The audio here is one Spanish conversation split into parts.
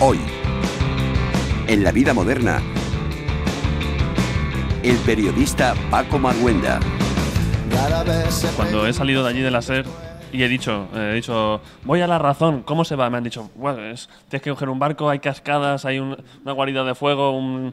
Hoy, en la vida moderna, el periodista Paco Marguenda. Cuando he salido de allí de la SER, y he dicho, eh, he dicho, voy a la razón, ¿cómo se va? Me han dicho, bueno, tienes que coger un barco, hay cascadas, hay una guarida de fuego, un,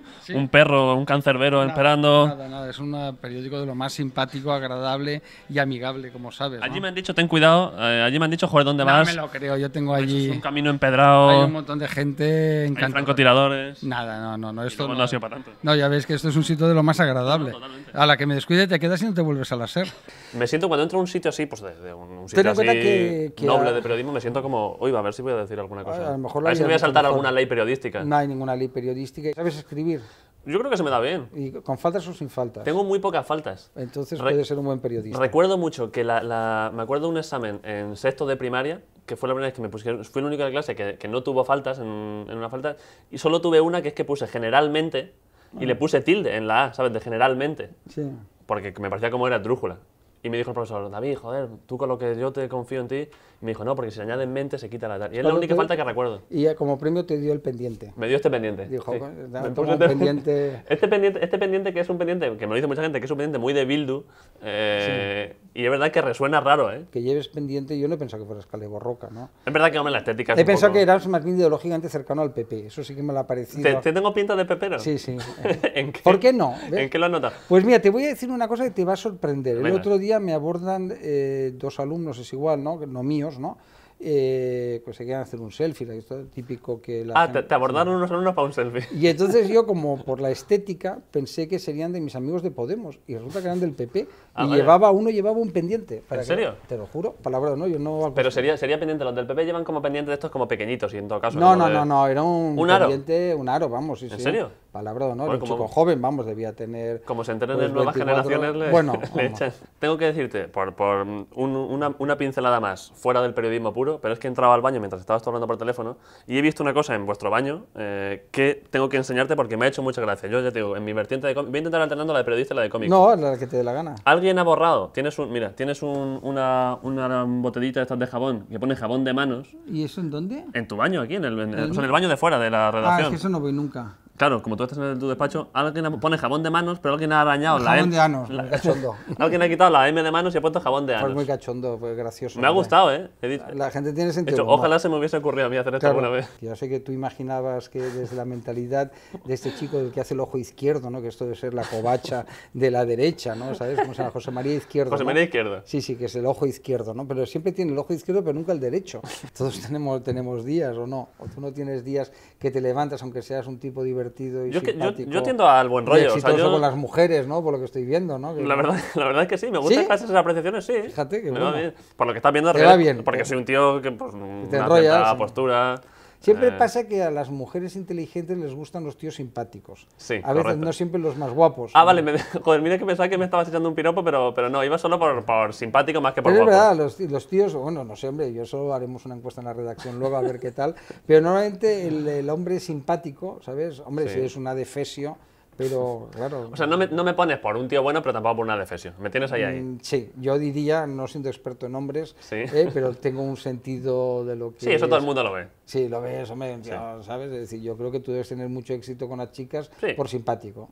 perro, un cancerbero esperando. Nada, nada, es un periódico de lo más simpático, agradable y amigable, como sabes. Allí me han dicho, ten cuidado, eh, allí me han dicho, joder, ¿dónde vas? No me lo creo, yo tengo allí. Es un camino empedrado. Hay un montón de gente encantada. Hay francotiradores. Nada, no, no, no. Esto no, ha sido para tanto. No, ya ves que esto es un sitio de lo más agradable. a la que me descuide te quedas y no te vuelves a la ser. Me siento cuando entro a un sitio así, pues de, un, un teniendo que, noble de periodismo me siento como, uy, a ver si voy a decir alguna cosa. A, ver si me voy a saltar alguna ley periodística. No hay ninguna ley periodística. ¿Sabes escribir? Yo creo que se me da bien. ¿Y con faltas o sin faltas? Tengo muy pocas faltas. Entonces puede ser un buen periodista. Recuerdo mucho que la, me acuerdo un examen en sexto de primaria, que fue la primera vez que me pusieron, fui el único de clase que, no tuvo faltas en, una falta, y solo tuve una que es que puse generalmente, y le ah. puse tilde en la A, ¿sabes? De generalmente. Sí. Porque me parecía como era trújula. Y me dijo el profesor, David, joder, tú con lo que yo te confío en ti. Y me dijo, no, porque si añade añaden mente se quita la tal. Y es la única falta que recuerdo. Y como premio te dio el pendiente. Me dio este pendiente. Dijo, este, pendiente. Este pendiente. Este pendiente que es un pendiente, que me lo dice mucha gente, que es un pendiente muy de Bildu. Eh, y es verdad que resuena raro, ¿eh? Que lleves pendiente, yo no he pensado que fueras Caleborroca, ¿no? Es verdad que, me la estética He pensado que eras más bien ideológicamente cercano al PP. Eso sí que me lo ha parecido. ¿Te, tengo pinta de pepero? Sí, sí. ¿Por qué no? ¿En qué lo has notado? Pues mira, te voy a decir una cosa que te va a sorprender. El otro día me abordan eh, dos alumnos, es igual, ¿no? No míos, ¿no? Eh, pues se quieren hacer un selfie, esto típico que Ah, te, abordaron unos alumnos para un selfie. Y entonces yo, como por la estética, pensé que serían de mis amigos de Podemos, y resulta que eran del PP, ah, y llevaba uno llevaba un pendiente. ¿En serio? Te lo juro, palabra no, yo no... Pero sería, sería pendiente, los del PP llevan como pendiente de estos como pequeñitos, y en todo caso... No, no, no, no, era un, pendiente, un aro, vamos. ¿En serio? palabra de honor, un como, chico joven, vamos, debía tener... Como se enteren pues, nuevas generaciones, le, bueno, echan. Tengo que decirte, por, por una, una, pincelada más, fuera del periodismo puro, pero es que entraba al baño mientras estabas hablando por teléfono y he visto una cosa en vuestro baño eh, que tengo que enseñarte porque me ha hecho mucha gracia. Yo ya te digo, en mi vertiente de voy a intentar alternando la de periodista y la de cómico. No, la que te dé la gana. Alguien ha borrado, tienes un, mira, tienes una, una botellita de de jabón que pone jabón de manos. ¿Y eso en dónde? En tu baño, aquí, en el, en el, baño de fuera de la redacción. Ah, es que eso no voy nunca. Claro, como tú estás en tu despacho, alguien pone jabón de manos, pero alguien ha dañado la Jabón M, de anos, alguien ha quitado la M de manos y ha puesto jabón de anos. Fue muy cachondo, fue gracioso. Me ha gustado, ¿eh? la, gente tiene sentido. hecho, ojalá se me hubiese ocurrido a mí hacer esto alguna vez. Yo sé que tú imaginabas que desde la mentalidad de este chico del que hace el ojo izquierdo, ¿no? Que esto debe ser la cobacha de la derecha, ¿no? ¿Sabes? Como se José María Izquierdo. José María Izquierdo. Sí, sí, que es el ojo izquierdo, ¿no? Pero siempre tiene el ojo izquierdo, pero nunca el derecho. Todos tenemos, tenemos días, ¿o no? tú no tienes días que te levantas, aunque seas un tipo divertido yo, yo, tiendo al buen rollo. Y exitoso o con las mujeres, ¿no? Por lo que estoy viendo, ¿no? La, verdad, la verdad es que sí, me gustan esas apreciaciones, sí. Fíjate que bueno. Por lo que estás viendo, queda bien, porque eh. soy un tío que, pues, te una enrollas, postura... Siempre ah. pasa que a las mujeres inteligentes les gustan los tíos simpáticos. Sí, a veces no siempre los más guapos. Ah, vale, joder, mira que pensaba que me estabas echando un piropo, pero, pero no, iba solo por, por simpático más que por guapo. Es verdad, los, tíos, bueno, no sé, hombre, yo solo haremos una encuesta en la redacción luego a ver qué tal, pero normalmente el, hombre simpático, ¿sabes? Hombre, si es una defesio pero, claro. O sea, no me, pones por un tío bueno, pero tampoco por una defesión. Me tienes ahí ahí. Mm, sí, yo diría, no siendo experto en hombres eh, pero tengo un sentido de lo que. Sí, eso todo el mundo lo ve. Sí, lo ve Eso me... ¿sabes? Es decir, yo creo que tú debes tener mucho éxito con las chicas por simpático.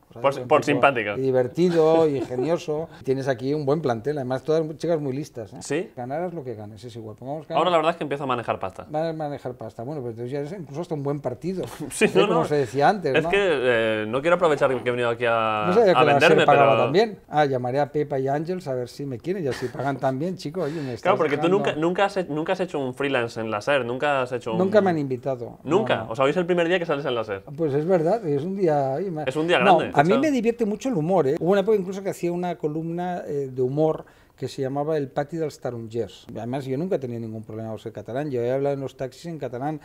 Por, simpático. Divertido, ingenioso. Tienes aquí un buen plantel, además, todas chicas muy listas. ¿eh? Sí. Ganarás lo que ganes, es igual. Ahora la verdad es que empiezo a manejar pasta. a manejar pasta. Bueno, pero entonces ya es incluso hasta un buen partido. sí, no, Como se decía antes. Es que eh, no quiero aprovechar que he venido aquí a, no a venderme, pero... también. Ah, llamaré a Pepa y Ángels a ver si me quieren y así pagan también, chicos. Claro, porque tú nunca, nunca, has, nunca has hecho un freelance en la nunca has hecho un... Nunca me han invitado. ¿Nunca? O sea, hoy es el primer día que sales en la Pues es verdad, es un día... Es un día grande. a mí me divierte mucho el humor, ¿eh? Hubo una época incluso que hacía una columna eh, de humor que se llamaba el Pati dels Tarongers. Tarongers. Además, yo nunca tenía ningún problema por ser catalán. Yo he hablado en los taxis en catalán.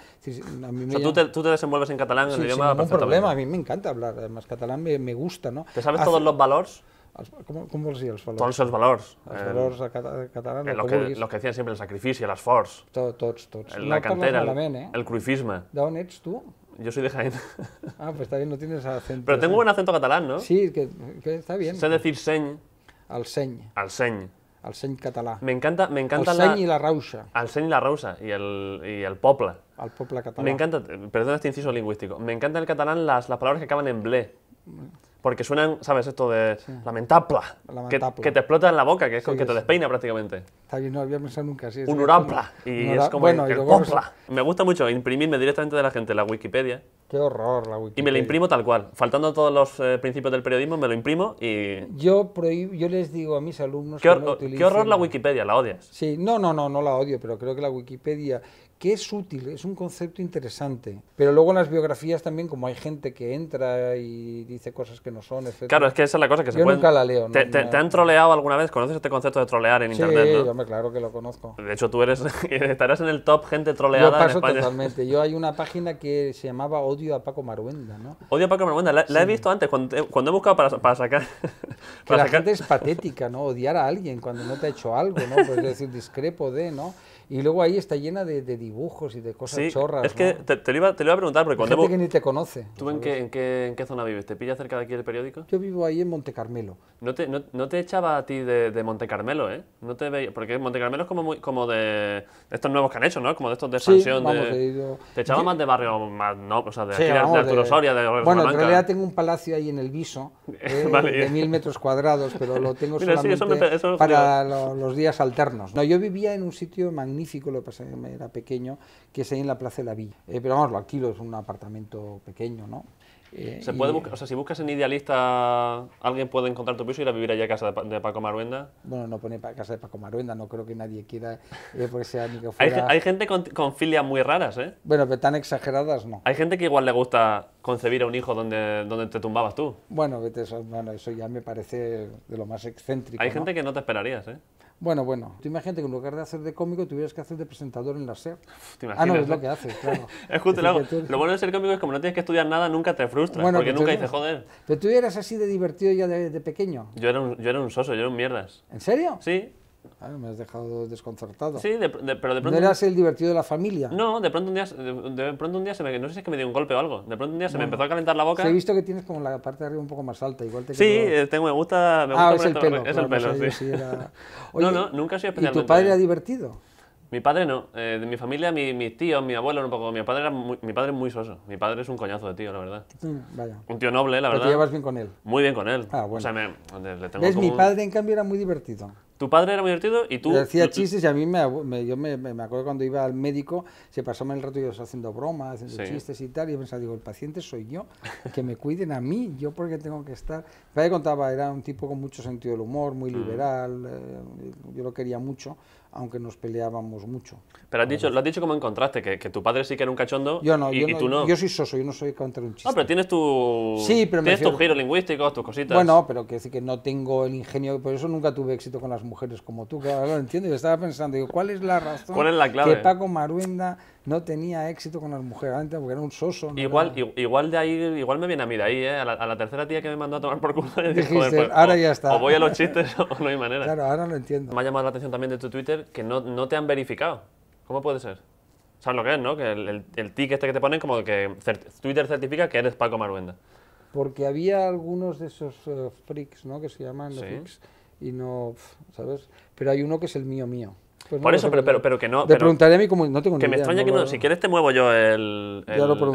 A mí me o sea, tú, te, tú, te, desenvuelves en catalán, en el idioma problema. A mí me encanta hablar. Además, catalán me, me gusta, ¿no? ¿Te sabes todos los valores? Com, com vols dir els valors? Tots els valors. Els eh, valors eh, cata catalans, el, el que, vulguis. El que decían sempre, el sacrifici, l'esforç. To, tots, tots. El, la no cantera, malament, eh? el cruifisme. D'on ets tu? Yo soy de Jaén. Ah, pues está bien, no tienes acento. Pero tengo buen acento catalán, ¿no? Sí, que, que está bien. Sé decir seny. El seny. El seny. El seny català. M'encanta... m'encanta El seny la... i la rauxa. El seny i la rauxa, i el, i el poble. El poble català. M'encanta, perdona este inciso lingüístico, m'encanta el català las, las paraules que acaben en ble. porque suenan, ¿sabes? Esto de la lamentapla, Que, te explota en la boca, que es que, te despeina prácticamente. Está no había pensado nunca así. Un urapla, y es como Me gusta mucho imprimirme directamente de la gente la Wikipedia. Qué horror la Wikipedia. Y me la imprimo tal cual, faltando todos los eh, principios del periodismo, me lo imprimo y... Yo yo les digo a mis alumnos... que Qué horror la Wikipedia, la odias. Sí, no, no, no, no la odio, pero creo que la Wikipedia que es útil, es un concepto interesante. Pero luego en las biografías también, como hay gente que entra y dice cosas que no son, etc. Claro, es que esa es la cosa que se Yo nunca la leo. ¿Te, han troleado alguna vez? ¿Conoces este concepto de trolear en Internet? Sí, ¿no? claro que lo conozco. De hecho, tú eres estarás en el top gente troleada Yo paso en España. totalmente. Yo hay una página que se llamaba Odio a Paco Maruenda, ¿no? Odio a Paco Maruenda. La, he visto antes, cuando, eh, cuando he buscado para, sacar... la gente es patética, ¿no? Odiar a alguien cuando no te ha hecho algo, ¿no? Pues decir, discrepo de, ¿no? Y luego ahí está llena de, dibujos y de cosas sí, chorras. Es que te, lo iba, te, iba, a preguntar, porque cuando. Gente que ni te conoce. ¿Tú en qué, en qué, en, qué, zona vives? ¿Te pilla cerca de aquí el periódico? Yo vivo ahí en Monte Carmelo. No te, no, te echaba a ti de, de, Monte Carmelo, ¿eh? No te veía. Porque Monte Carmelo es como, como de estos nuevos que han hecho, ¿no? Como de estos de expansión. Sí, Te echaba más de barrio, más, no, o sea, de, aquí, de Arturo Soria, de Bueno, en realidad tengo un palacio ahí en el Viso, eh, de mil metros cuadrados, pero lo tengo Mira, solamente para los días alternos. No, yo vivía en un sitio magnífico magnífico, lo que pasa es que era pequeño, que es ahí en la Plaza de la Villa. Eh, pero vamos, lo alquilo, es un apartamento pequeño, ¿no? Eh, ¿Se puede buscar, o sea, si buscas en Idealista, ¿alguien puede encontrar tu piso y ir a vivir allá a casa de, Paco Maruenda? Bueno, no pone casa de Paco Maruenda, no creo que nadie quiera, eh, porque sea ni que fuera... hay, gente con, filias muy raras, ¿eh? Bueno, pero tan exageradas no. Hay gente que igual le gusta concebir a un hijo donde, donde te tumbabas tú. Bueno, eso, bueno, eso ya me parece de lo más excéntrico. Hay gente que no te esperarías, ¿eh? Bueno, bueno, tú imagínate que en lugar de hacer de cómico tuvieras que hacer de presentador en la SER. ah, no, es lo que haces, claro. es lo, bueno de ser cómico es que como no tienes que estudiar nada, nunca te frustras, porque nunca dices, joder. Pero tú eras así de divertido ya de, de pequeño. Yo era, un, yo era un soso, yo era un mierdas. ¿En serio? Sí, Ah, me has dejado desconcertado. Sí, pero de pronto... ¿No eras el divertido de la familia? No, de pronto un día, de, pronto un día se me... No sé si es que me dio un golpe o algo. De pronto un día se me empezó a calentar la boca. he visto que tienes como la parte de arriba un poco más alta. igual Sí, eh, tengo, me gusta... ah, es el pelo. Es el pelo, sí. sí no, no, nunca he sido especialmente... ¿Y tu padre era divertido? Mi padre no. Eh, de mi familia, mi, mis tíos, mi abuelo, un poco. Mi padre, era mi padre es muy soso. Mi padre es un coñazo de tío, la verdad. Mm, vaya. Un tío noble, la verdad. ¿Te llevas bien con él? Muy bien con él. Ah, O sea, le tengo Mi padre, en cambio, era muy divertido. Tu padre era muy divertido y tú... Decía chistes y a mí me, yo me, me, acuerdo cuando iba al médico, se pasaba el rato yo haciendo bromas, haciendo chistes y tal, y yo pensaba, digo, el paciente soy yo, que me cuiden a mí, yo porque tengo que estar... Mi contaba, era un tipo con mucho sentido del humor, muy mm. liberal, eh, yo lo quería mucho, aunque nos peleábamos mucho. Pero has dicho, lo has dicho como en contraste, que, tu padre sí que era un cachondo yo no, yo no. Yo soy soso, yo no soy contra chiste. No, pero tienes tu, sí, pero tienes tus giros lingüísticos, tus cositas. Bueno, pero que decir que no tengo el ingenio, por eso nunca tuve éxito con las mujeres como tú, que lo entiendo. Yo estaba pensando, digo, ¿cuál es la razón ¿Cuál es la clave? que Paco Maruenda no tenía éxito con las mujeres antes porque era un soso. igual, igual de ahí, igual me viene a mí de ahí, eh, a, la, tercera tía que me mandó a tomar por culo. Dijiste, pues, ahora ya está. O voy a los chistes o no hay manera. Claro, ahora lo entiendo. Me ha llamado la atención también de tu Twitter que no, no te han verificado. ¿Cómo puede ser? ¿Sabes lo que es, no? Que el, el, este que te ponen como que Twitter certifica que eres Paco Maruenda. Porque había algunos de esos eh, freaks, ¿no? Que se llaman los freaks y no, ¿sabes? Pero hay uno que es el mío mío. Pues Por eso, pero, que no. Te preguntaré a mí como no tengo Que me extraña que no. Si quieres, te muevo yo el,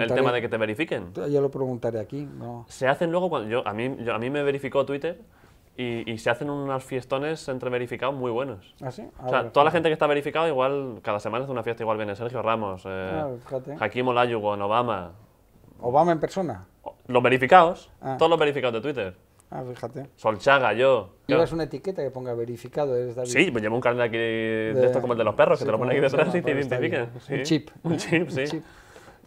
tema de que te verifiquen. Ya lo preguntaré aquí. Se hacen luego cuando. Yo, a, mí, a mí me verificó Twitter y, se hacen unos fiestones entre verificados muy buenos. ¿Ah, sí? o ah, sea, toda la gente que está verificada, igual cada semana hace una fiesta, igual viene Sergio Ramos, eh, Hakim ah, Obama. ¿Obama en persona? Los verificados, ah. todos los verificados de Twitter. Ah, fíjate. Solchaga, yo. Llevas una etiqueta que ponga verificado, Sí, me llevo un carnet aquí de, esto estos como el de los perros, que te lo ponen aquí detrás y te identifican. Un chip. Un chip, sí.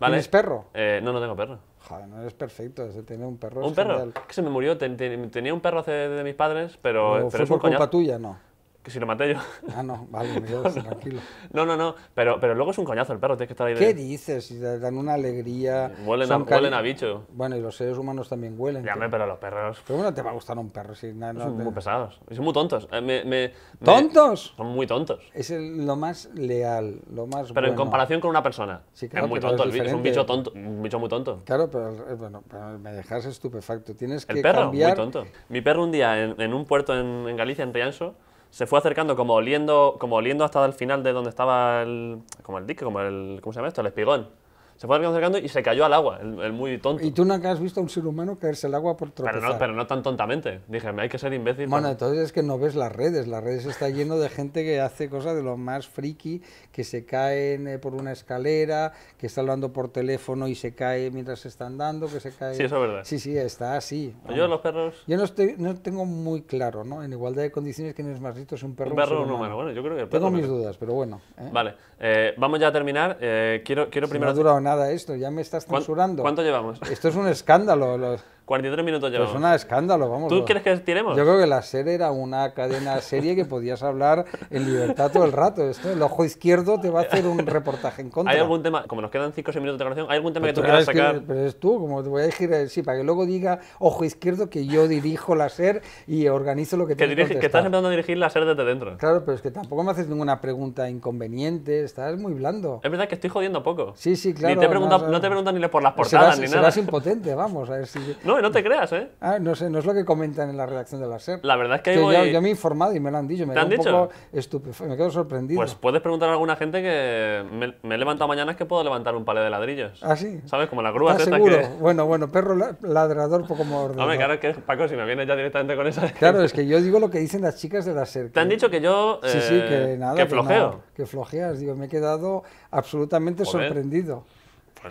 Vale. ¿Tienes perro? Eh, no, no tengo perro. Joder, no eres perfecto, tenía un perro. ¿Un perro? Que se me murió, tenía un perro hace de mis padres, pero. es por culpa tuya, no. Que si lo maté yo. Ah, no, vale, Dios, tranquilo. No, no, no, pero, pero luego es un coñazo el perro, tienes que estar ahí. ¿Qué dices? dan una alegría. Huelen, a, bicho. Bueno, y los seres humanos también huelen. Ya, me, pero los perros. Pero bueno, te va a gustar un perro. son muy pesados. son muy tontos. Eh, ¿Tontos? son muy tontos. Es lo más leal, lo más. Pero en comparación con una persona. es muy tonto, el bicho, es, un bicho tonto, muy tonto. Claro, pero, eh, bueno, me dejas estupefacto. Tienes El perro, muy tonto. Mi perro un día en, un puerto en, Galicia, en Rianxo, se fue acercando como oliendo, como oliendo hasta el final de donde estaba el, como el dique, como el, ¿cómo se llama esto? El espigón se fue acercando y se cayó al agua, el, muy tonto. ¿Y tú nunca has visto a un ser humano caerse al agua por tropezar? Pero no, pero no tan tontamente. Dije, hay que ser imbécil. Bueno, entonces es que no ves las redes. Las redes está lleno de gente que hace cosas de lo más friki, que se caen eh, por una escalera, que está hablando por teléfono y se cae mientras se están dando, que se cae... Sí, eso es verdad. Sí, sí, está así. Yo los perros... Yo no, estoy, tengo muy claro, ¿no? En igualdad de condiciones, ¿quién es más listo? ¿Es un perro un perro o un humano? Bueno, yo creo que el perro Tengo mis dudas, pero bueno. ¿eh? Vale. Eh, vamos ya a terminar. quiero, quiero primero nada esto, ya me estás censurando. ¿Cuánto llevamos? Esto es un escándalo. Los... 43 minutos llevamos. Es pues un escándalo, vamos. ¿Tú quieres que tiremos? Yo creo que la SER era una cadena serie que podías hablar en libertad todo el rato. Esto, el ojo izquierdo te va a hacer un reportaje en contra. ¿Hay algún tema, como nos quedan 5 o 6 minutos de grabación, ¿hay algún tema pues que tú quieras sacar? Que, pero es tú, como te voy a decir, eh, sí, para que luego diga ojo izquierdo que yo dirijo la SER y organizo lo que, que te que, que estás empezando a dirigir la SER desde dentro. Claro, pero es que tampoco me haces ninguna pregunta inconveniente, estás muy blando. Es verdad que estoy jodiendo poco. Sí, sí, claro. Ni te no te preguntan ni por las portadas ni nada. Serás impotente, vamos. A ver si... No, ¿no? te creas, ¿eh? Ah, no sé, no es lo que comentan en la redacción de la SER. La verdad es que, yo, me he informado y me lo han dicho. Me han dicho? Poco me quedo sorprendido. Pues puedes preguntar a alguna gente que me, he levantado mañana es que puedo levantar un palé de ladrillos. ¿Ah, sí? ¿Sabes? Como la grúa ¿Estás seguro? Bueno, bueno, perro ladrador poco como Hombre, claro, que Paco, si me vienes ya directamente con esa... Claro, es que yo digo lo que dicen las chicas de la SER. Te han dicho que yo... sí, sí, que eh, nada. Que flojeo. Que, flojeas, digo, me he quedado absolutamente sorprendido.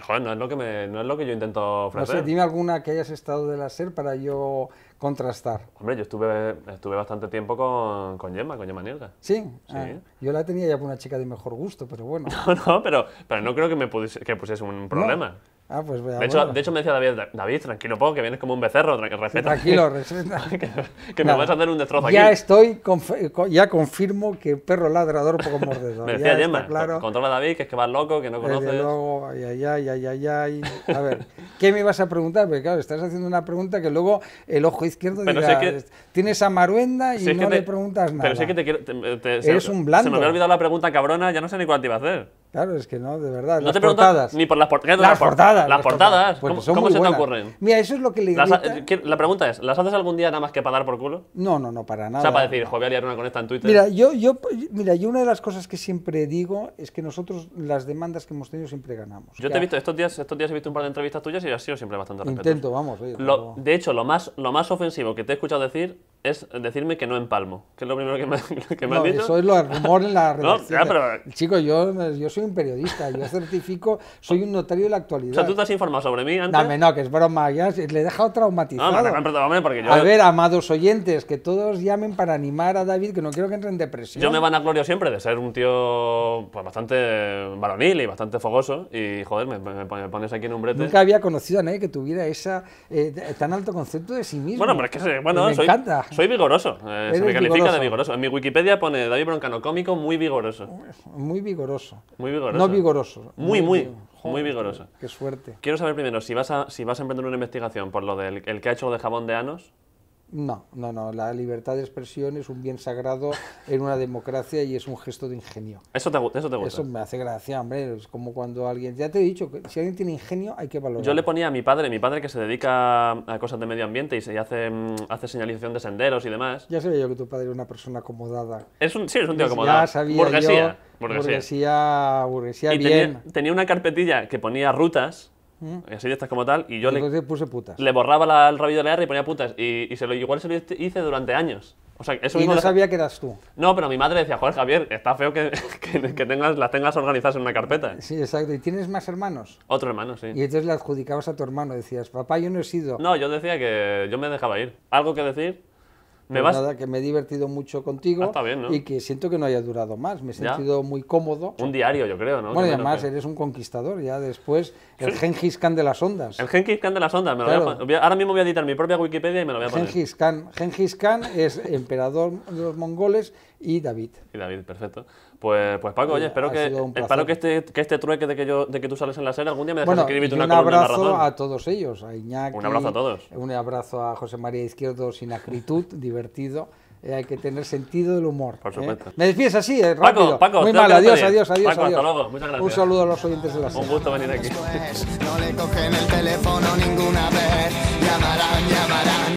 Pues, no es lo que, yo intento ofrecer. No sé, dime alguna que hayas estado de la SER para yo contrastar. Hombre, yo estuve, estuve bastante tiempo con, con Gemma, con Gemma Nielga Sí, sí. Ah, yo la tenía ya por una chica de mejor gusto, pero bueno. No, no, pero, pero no creo que me pudiese, que pusiese un problema. Ah, pues de, hecho, me decía David, David, tranquilo poco, que vienes como un becerro, que respeta. Tranquilo, respeta. que, me vas a hacer un destrozo ya Estoy, ya confirmo que perro ladrador, poco mordedor. me decía Gemma, claro. controla a David, que es que vas loco, que no Desde conoces. luego, ay, ay, ay, ay, ay, ay. A ver, ¿qué me ibas a preguntar? Porque claro, estás haciendo una pregunta que luego el ojo izquierdo Pero dirá, que, tienes amaruenda y no te, le preguntas nada. Pero sé es que te quiero... un blando. Se me había olvidado la pregunta cabrona, ya no sé ni cuál te iba a hacer. Claro, es que no, de verdad. No te portadas. Ni por las, portadas? las, portadas. Las pues portadas. ¿Cómo, se te ocurren? Mira, eso es lo que le digo. La pregunta es, ¿las haces algún día nada más que para dar por culo? No, no, no, para nada. O sea, para decir, joder, liar una con esta en Twitter. Mira yo, yo, mira, yo una de las cosas que siempre digo es que nosotros las demandas que hemos tenido siempre ganamos. Yo te he visto, estos días, estos días he visto un par de entrevistas tuyas y has sido siempre bastante respetuoso. Intento, vamos. de hecho, lo más, lo más ofensivo que te he escuchado decir es decirme que no empalmo, que es lo primero que me, que me han dicho. Eso es lo rumor en la redacción. no, ya, pero... Chico, yo, yo soy un periodista, yo certifico, soy un notario de la actualidad. O sea, tú te has informado sobre mí antes. Dame, no, que es broma, ya le he dejado traumatizado. No, no, porque yo... A ver, amados oyentes, que todos llamen para animar a David, que no quiero que entre en depresión. Yo me van a glorio siempre de ser un tío pues, bastante varonil y bastante fogoso, y joder, me, pones aquí en un brete. Nunca había conocido a nadie que tuviera esa eh, tan alto concepto de sí mismo. Bueno, pero es que, bueno, me encanta soy vigoroso, eh, se me califica de vigoroso. En mi Wikipedia pone David Broncano, cómico muy vigoroso. Muy vigoroso. Muy vigoroso. No vigoroso. Muy, muy. muy, vigoroso. Qué suerte. Quiero saber primero si vas a, si vas a emprender una investigación por lo del que ha hecho de jabón de anos, no, no, no. La libertad de expresión es un bien sagrado en una democracia y es un gesto de ingenio. Eso te, eso te gusta. Eso me hace gracia, hombre. Es como cuando alguien. Ya te he dicho que si alguien tiene ingenio hay que valorarlo. Yo le ponía a mi padre, mi padre que se dedica a cosas de medio ambiente y se hace, mm, hace señalización de senderos y demás. Ya sabía yo que tu padre era una persona acomodada. Es un, sí, es un tío acomodado. sabía burguesía, yo, burguesía. Burguesía, bien. tenía una carpetilla que ponía rutas así de como tal. Y yo le, puse putas. le borraba la, el rabillo de la R y ponía putas. Y, se lo, igual se lo hice durante años. O sea, eso y no sabía que eras tú. No, pero mi madre decía, joder, Javier, está feo que, tengas, las tengas organizadas en una carpeta. Sí, exacto. ¿Y tienes más hermanos? Otro hermano, sí. Y entonces le adjudicabas a tu hermano, decías, papá, yo no he sido. No, yo decía que yo me dejaba ir. ¿Algo que decir? nada, que me he divertido mucho contigo ah, y que siento que no haya durado más. Me he sentido muy cómodo. Un diario, yo creo, ¿no? Bueno, además eres un conquistador, ya después el sí. Khan de las ondas. El Genghis Khan de las ondas, me lo voy a... ahora mismo voy a editar mi propia Wikipedia y me lo voy a poner. Genghis Genghis Khan es emperador de los mongoles y David. Y David, perfecto. Pues, pues Paco, oye, espero, que, espero que, este, que este trueque de que, yo, de que tú sales en la serie algún día me dejes bueno, una un abrazo a todos ellos, a Iñaki. Un abrazo a todos. Un abrazo a José María Izquierdo sin acritud, divertido. Eh, hay que tener sentido del humor. Por ¿eh? supuesto. Me despides así, eh, Paco, Paco, Muy mal, adiós, adiós, adiós, Paco, adiós. Hasta luego. Muchas gracias. Un saludo a los oyentes de la serie. Un gusto venir aquí. no le cogen el teléfono ninguna vez. Llamarán, llamarán.